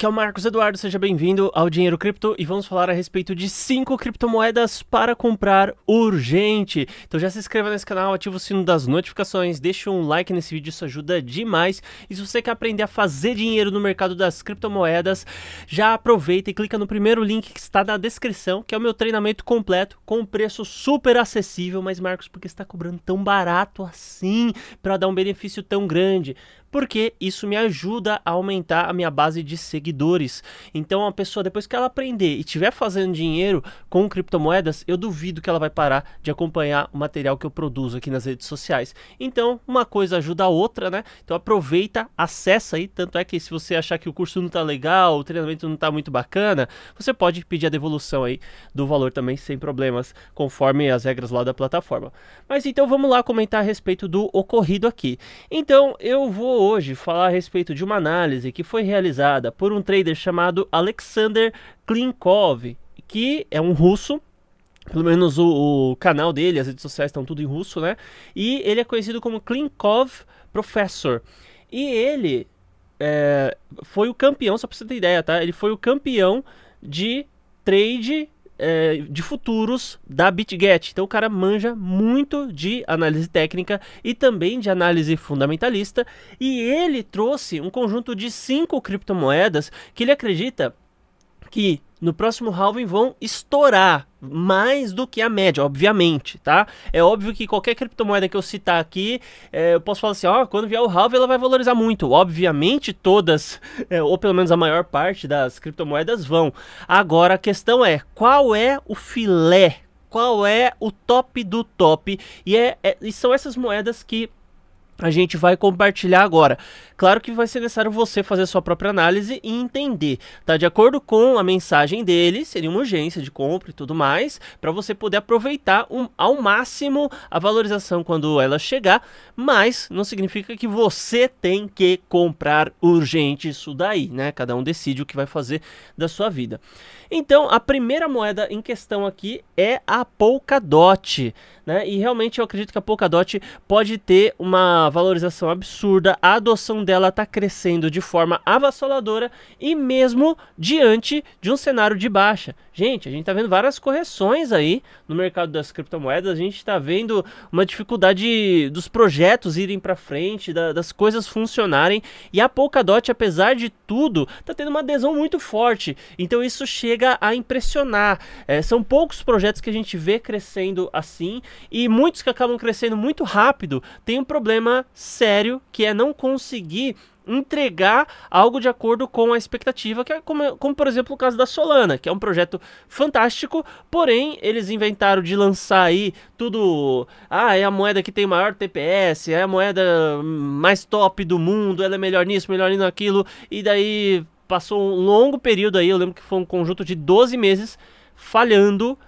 aqui é o Marcos Eduardo, seja bem-vindo ao Dinheiro Cripto e vamos falar a respeito de 5 criptomoedas para comprar urgente. Então já se inscreva nesse canal, ativa o sino das notificações, deixa um like nesse vídeo, isso ajuda demais. E se você quer aprender a fazer dinheiro no mercado das criptomoedas, já aproveita e clica no primeiro link que está na descrição, que é o meu treinamento completo com preço super acessível. Mas Marcos, por que está cobrando tão barato assim para dar um benefício tão grande? porque isso me ajuda a aumentar a minha base de seguidores. Então, a pessoa, depois que ela aprender e estiver fazendo dinheiro com criptomoedas, eu duvido que ela vai parar de acompanhar o material que eu produzo aqui nas redes sociais. Então, uma coisa ajuda a outra, né? Então, aproveita, acessa aí. Tanto é que se você achar que o curso não tá legal, o treinamento não tá muito bacana, você pode pedir a devolução aí do valor também sem problemas, conforme as regras lá da plataforma. Mas então, vamos lá comentar a respeito do ocorrido aqui. Então, eu vou vou hoje falar a respeito de uma análise que foi realizada por um trader chamado Alexander Klinkov, que é um russo pelo menos o, o, canal dele, as redes sociais estão tudo em russo, né? E ele é conhecido como Klinkov Professor. E ele é, foi o campeão, só pra você ter ideia, tá? Ele foi o campeão de trade é, de futuros da BitGet. Então o cara manja muito de análise técnica e também de análise fundamentalista. E ele trouxe um conjunto de cinco criptomoedas que ele acredita que no próximo halving vão estourar mais do que a média, obviamente, tá? É óbvio que qualquer criptomoeda que eu citar aqui, é, eu posso falar assim, ó, oh, quando vier o halving ela vai valorizar muito. Obviamente todas, é, ou pelo menos a maior parte das criptomoedas vão. Agora a questão é, qual é o filé? Qual é o top do top? E, é, é e são essas moedas que a gente vai compartilhar agora. Claro que vai ser necessário você fazer sua própria análise e entender, tá? De acordo com a mensagem dele, seria uma urgência de compra e tudo mais, para você poder aproveitar um, ao máximo a valorização quando ela chegar, mas não significa que você tem que comprar urgente isso daí, né? Cada um decide o que vai fazer da sua vida. Então, a primeira moeda em questão aqui é a Polkadot né? E realmente eu acredito que a Polkadot pode ter uma valorização absurda. A adoção dela está crescendo de forma avassaladora e mesmo diante de um cenário de baixa. Gente, a gente está vendo várias correções aí no mercado das criptomoedas. A gente está vendo uma dificuldade dos projetos irem para frente, da, das coisas funcionarem. E a Polkadot, apesar de tudo, está tendo uma adesão muito forte. Então isso chega a impressionar. É, são poucos projetos que a gente vê crescendo assim e muitos que acabam crescendo muito rápido têm um problema sério que é não conseguir entregar algo de acordo com a expectativa, que é como, como, por exemplo o caso da Solana, que é um projeto fantástico, porém eles inventaram de lançar aí tudo, ah, é a moeda que tem maior TPS, é a moeda mais top do mundo, ela é melhor nisso, melhor naquilo, e daí passou um longo período aí, eu lembro que foi um conjunto de 12 meses falhando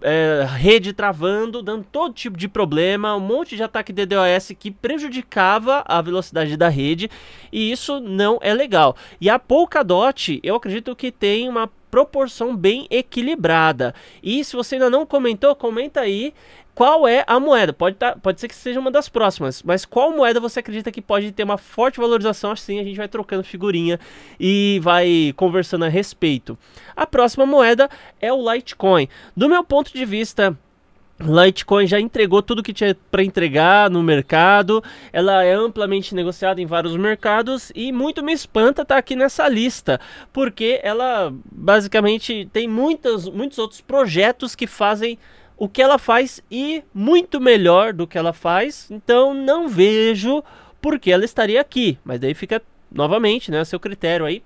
é, rede travando, dando todo tipo de problema, um monte de ataque DDoS que prejudicava a velocidade da rede, e isso não é legal. E a Polkadot, eu acredito que tem uma proporção bem equilibrada. E se você ainda não comentou, comenta aí qual é a moeda. Pode, tá, pode ser que seja uma das próximas, mas qual moeda você acredita que pode ter uma forte valorização? Assim a gente vai trocando figurinha e vai conversando a respeito. A próxima moeda é o Litecoin. Do meu ponto de vista Litecoin já entregou tudo que tinha para entregar no mercado. Ela é amplamente negociada em vários mercados e muito me espanta estar tá aqui nessa lista, porque ela basicamente tem muitas, muitos outros projetos que fazem o que ela faz e muito melhor do que ela faz. Então não vejo por que ela estaria aqui, mas daí fica novamente, né, seu critério aí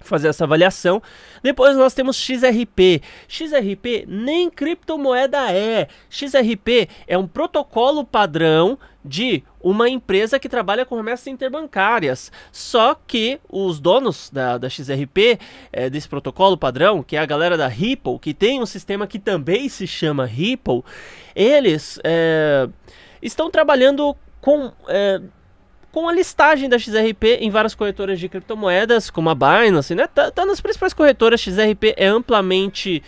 fazer essa avaliação. Depois nós temos XRP. XRP nem criptomoeda é. XRP é um protocolo padrão de uma empresa que trabalha com remessas interbancárias. Só que os donos da, da XRP, é, eh, desse protocolo padrão, que é a galera da Ripple, que tem um sistema que também se chama Ripple, eles é, estão trabalhando com. É, com a listagem da XRP em várias corretoras de criptomoedas, como a Binance, né? Tá, tá nas principais corretoras, XRP é amplamente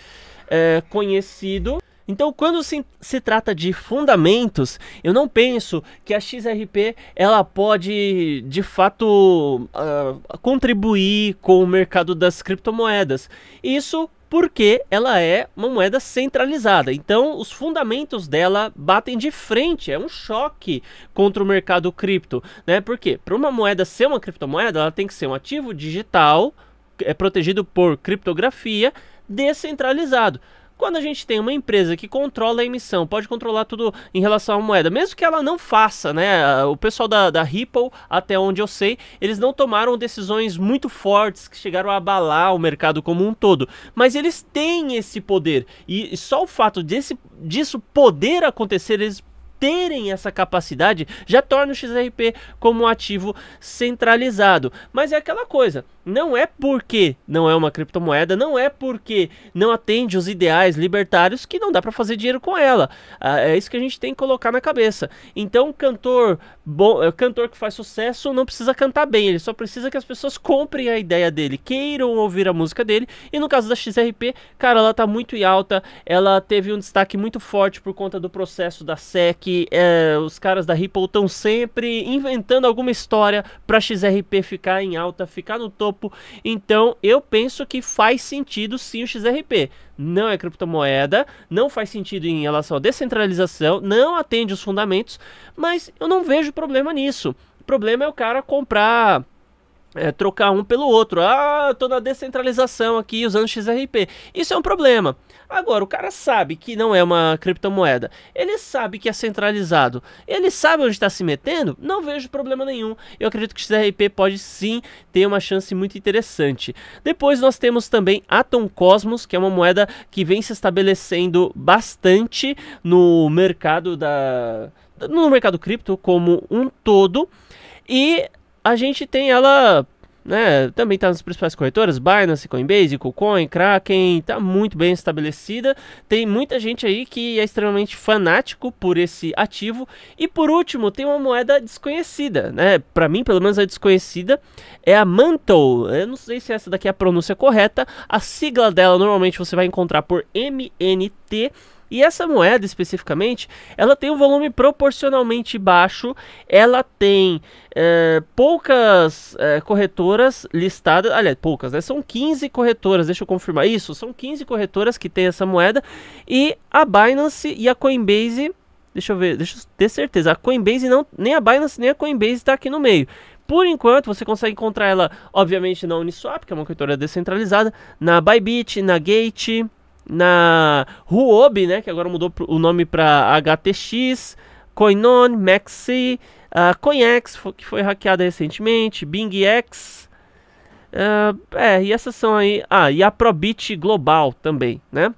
é, conhecido. Então, quando se, se trata de fundamentos, eu não penso que a XRP ela pode de fato uh, contribuir com o mercado das criptomoedas. Isso porque ela é uma moeda centralizada. Então, os fundamentos dela batem de frente, é um choque contra o mercado cripto, né? Porque para uma moeda ser uma criptomoeda, ela tem que ser um ativo digital, é protegido por criptografia, descentralizado. Quando a gente tem uma empresa que controla a emissão, pode controlar tudo em relação à moeda, mesmo que ela não faça, né? O pessoal da, da Ripple, até onde eu sei, eles não tomaram decisões muito fortes que chegaram a abalar o mercado como um todo, mas eles têm esse poder e só o fato desse, disso poder acontecer, eles terem essa capacidade já torna o XRP como um ativo centralizado. Mas é aquela coisa, não é porque não é uma criptomoeda, não é porque não atende os ideais libertários que não dá para fazer dinheiro com ela. Ah, é isso que a gente tem que colocar na cabeça. Então, cantor bom, eh, cantor que faz sucesso não precisa cantar bem, ele só precisa que as pessoas comprem a ideia dele, queiram ouvir a música dele. E no caso da XRP, cara, ela tá muito em alta, ela teve um destaque muito forte por conta do processo da SEC, que é, os caras da Ripple estão sempre inventando alguma história para XRP ficar em alta, ficar no topo. Então eu penso que faz sentido sim o XRP. Não é criptomoeda, não faz sentido em relação à descentralização, não atende os fundamentos, mas eu não vejo problema nisso. O problema é o cara comprar é, trocar um pelo outro. Ah, eu tô na descentralização aqui usando XRP. Isso é um problema. Agora, o cara sabe que não é uma criptomoeda. Ele sabe que é centralizado. Ele sabe onde está se metendo. Não vejo problema nenhum. Eu acredito que XRP pode sim ter uma chance muito interessante. Depois nós temos também Atom Cosmos, que é uma moeda que vem se estabelecendo bastante no mercado da no mercado cripto como um todo. E a gente tem ela, né, também está nas principais corretoras, Binance, Coinbase, KuCoin, Kraken, está muito bem estabelecida. Tem muita gente aí que é extremamente fanático por esse ativo. E por último, tem uma moeda desconhecida, né? Para mim, pelo menos a desconhecida é a Mantle. Eu não sei se essa daqui é a pronúncia correta. A sigla dela normalmente você vai encontrar por MNT e essa moeda especificamente, ela tem um volume proporcionalmente baixo, ela tem é, poucas é, corretoras listadas, aliás, poucas, né? São 15 corretoras, deixa eu confirmar isso, são 15 corretoras que tem essa moeda e a Binance e a Coinbase, deixa eu ver, deixa eu ter certeza, a Coinbase não, nem a Binance nem a Coinbase está aqui no meio. Por enquanto, você consegue encontrar ela, obviamente, na Uniswap, que é uma corretora descentralizada, na Bybit, na Gate, na Huobi, né, que agora mudou o nome para HTX, Coinon, Maxi, uh, ah, CoinEx, que foi hackeada recentemente, BingX, uh, ah, é, e essas são aí, ah, e a Probit Global também, né.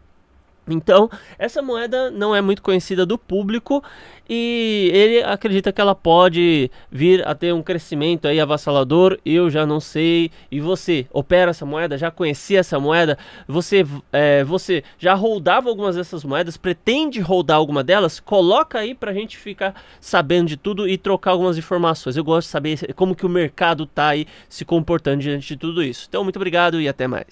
Então, essa moeda não é muito conhecida do público e ele acredita que ela pode vir a ter um crescimento aí avassalador. Eu já não sei. E você opera essa moeda? Já conhecia essa moeda? Você, é, você já holdava algumas dessas moedas? Pretende holdar alguma delas? Coloca aí pra gente ficar sabendo de tudo e trocar algumas informações. Eu gosto de saber como que o mercado tá aí se comportando diante de tudo isso. Então, muito obrigado e até mais.